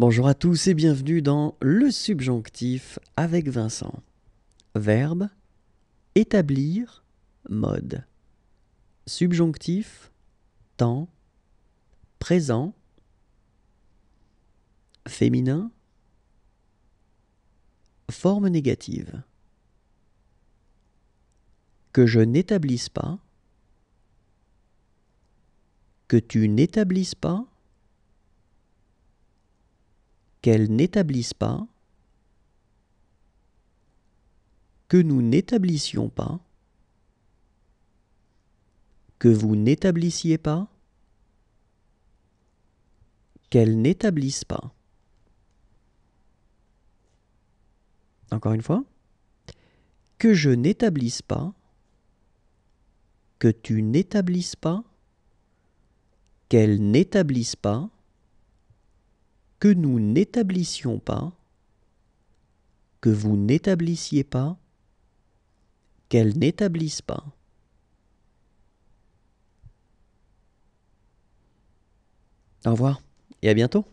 Bonjour à tous et bienvenue dans Le subjonctif avec Vincent. Verbe établir mode. Subjonctif temps présent féminin forme négative. Que je n'établisse pas que tu n'établisses pas qu'elle n'établisse pas, que nous n'établissions pas, que vous n'établissiez pas, Qu'elle n'établisse pas. Encore une fois, que je n'établisse pas, que tu n'établisses pas, Qu'elle n'établisse pas, que nous n'établissions pas, que vous n'établissiez pas, qu'elle n'établisse pas. Au revoir et à bientôt.